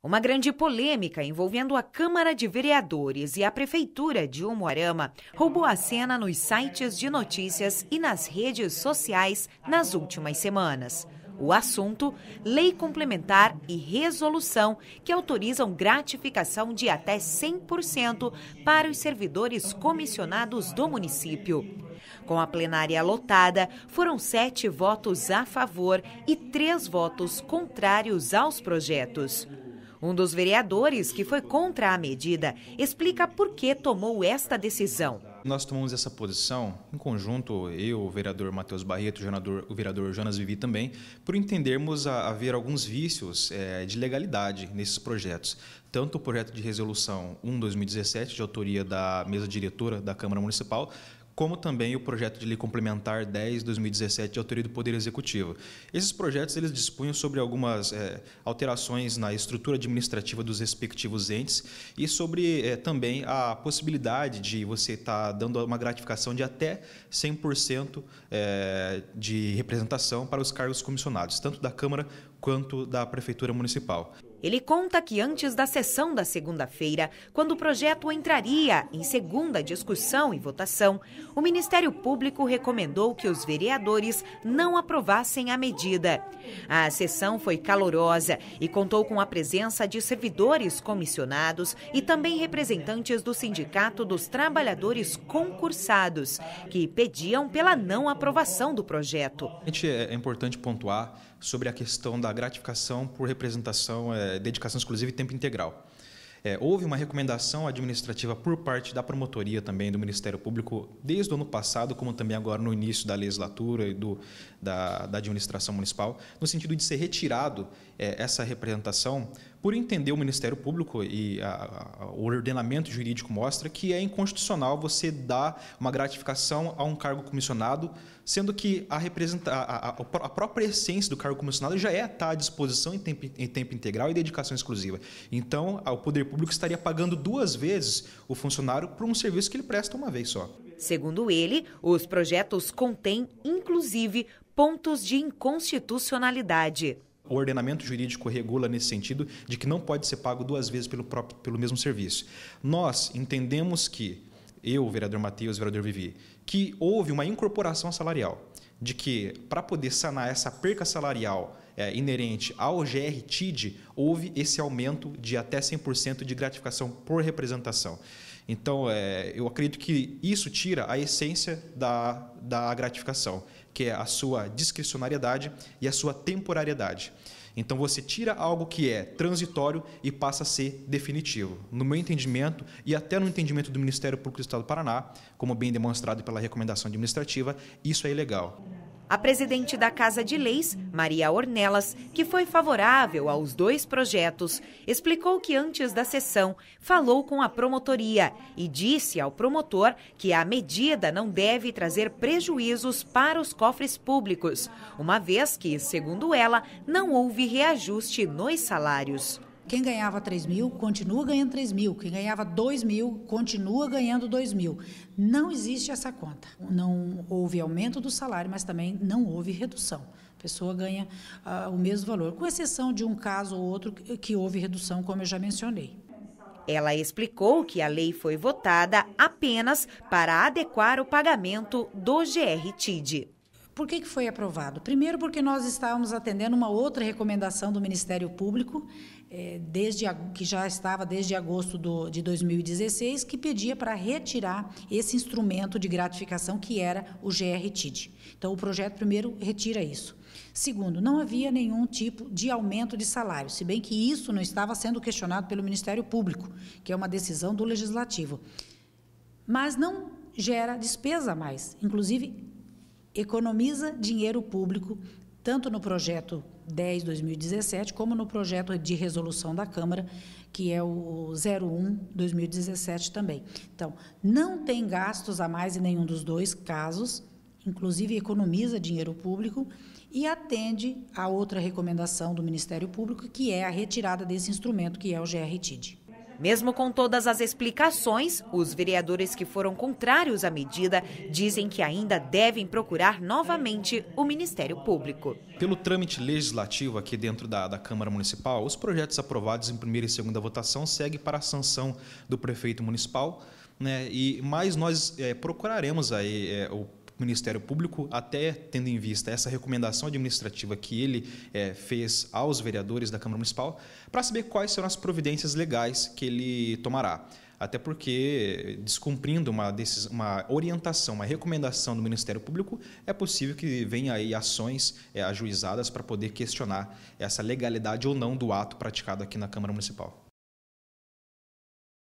Uma grande polêmica envolvendo a Câmara de Vereadores e a Prefeitura de Umuarama roubou a cena nos sites de notícias e nas redes sociais nas últimas semanas. O assunto: lei complementar e resolução que autorizam gratificação de até 100% para os servidores comissionados do município. Com a plenária lotada, foram sete votos a favor e três votos contrários aos projetos. Um dos vereadores, que foi contra a medida, explica por que tomou esta decisão. Nós tomamos essa posição, em conjunto, eu, o vereador Matheus Barreto, o, o vereador Jonas Vivi também, por entendermos haver alguns vícios é, de legalidade nesses projetos. Tanto o projeto de resolução 1-2017, de autoria da mesa diretora da Câmara Municipal, como também o projeto de lei complementar 10 2017 de autoria do Poder Executivo. Esses projetos eles dispunham sobre algumas é, alterações na estrutura administrativa dos respectivos entes e sobre é, também a possibilidade de você estar tá dando uma gratificação de até 100% é, eh, de representação para os cargos comissionados, tanto da Câmara quanto da Prefeitura Municipal. Ele conta que antes da sessão da segunda-feira, quando o projeto entraria em segunda discussão e votação, o Ministério Público recomendou que os vereadores não aprovassem a medida. A sessão foi calorosa e contou com a presença de servidores comissionados e também representantes do Sindicato dos Trabalhadores Concursados, que pediam pela não aprovação do projeto. É, é importante pontuar sobre a questão da gratificação por representação. É dedicação exclusiva e tempo integral. É, houve uma recomendação administrativa por parte da promotoria também do Ministério Público desde o ano passado, como também agora no início da legislatura e do, da, da administração municipal, no sentido de ser retirado é, essa representação por entender o Ministério Público e a, a, o ordenamento jurídico mostra que é inconstitucional você dar uma gratificação a um cargo comissionado, sendo que a, representa, a, a própria essência do cargo comissionado já é estar tá à disposição em tempo, em tempo integral e dedicação exclusiva. Então, o Poder público estaria pagando duas vezes o funcionário por um serviço que ele presta uma vez só. Segundo ele, os projetos contêm, inclusive, pontos de inconstitucionalidade. O ordenamento jurídico regula nesse sentido de que não pode ser pago duas vezes pelo, próprio, pelo mesmo serviço. Nós entendemos que eu, vereador Matheus, vereador Vivi, que houve uma incorporação salarial de que para poder sanar essa perca salarial é, inerente ao GR-TID, houve esse aumento de até 100% de gratificação por representação. Então, é, eu acredito que isso tira a essência da, da gratificação, que é a sua discricionariedade e a sua temporariedade. Então você tira algo que é transitório e passa a ser definitivo. No meu entendimento e até no entendimento do Ministério Público do Estado do Paraná, como bem demonstrado pela recomendação administrativa, isso é ilegal a presidente da Casa de Leis, Maria Ornelas, que foi favorável aos dois projetos, explicou que antes da sessão falou com a promotoria e disse ao promotor que a medida não deve trazer prejuízos para os cofres públicos, uma vez que, segundo ela, não houve reajuste nos salários. Quem ganhava 3 mil, continua ganhando 3 mil. Quem ganhava 2 mil, continua ganhando 2 mil. Não existe essa conta. Não houve aumento do salário, mas também não houve redução. A pessoa ganha uh, o mesmo valor, com exceção de um caso ou outro que houve redução, como eu já mencionei. Ela explicou que a lei foi votada apenas para adequar o pagamento do GRTID. Por que, que foi aprovado? Primeiro, porque nós estávamos atendendo uma outra recomendação do Ministério Público, eh, desde a, que já estava desde agosto do, de 2016, que pedia para retirar esse instrumento de gratificação que era o GR-TID. Então, o projeto, primeiro, retira isso. Segundo, não havia nenhum tipo de aumento de salário, se bem que isso não estava sendo questionado pelo Ministério Público, que é uma decisão do Legislativo. Mas não gera despesa a mais. Inclusive, economiza dinheiro público, tanto no projeto 10-2017, como no projeto de resolução da Câmara, que é o 01-2017 também. Então, não tem gastos a mais em nenhum dos dois casos, inclusive economiza dinheiro público e atende a outra recomendação do Ministério Público, que é a retirada desse instrumento, que é o GRTID. Mesmo com todas as explicações, os vereadores que foram contrários à medida dizem que ainda devem procurar novamente o Ministério Público. Pelo trâmite legislativo aqui dentro da, da Câmara Municipal, os projetos aprovados em primeira e segunda votação seguem para a sanção do prefeito municipal. Né, e, mas nós é, procuraremos aí, é, o Ministério Público, até tendo em vista essa recomendação administrativa que ele é, fez aos vereadores da Câmara Municipal, para saber quais serão as providências legais que ele tomará. Até porque, descumprindo uma, decisão, uma orientação, uma recomendação do Ministério Público, é possível que venha aí ações é, ajuizadas para poder questionar essa legalidade ou não do ato praticado aqui na Câmara Municipal.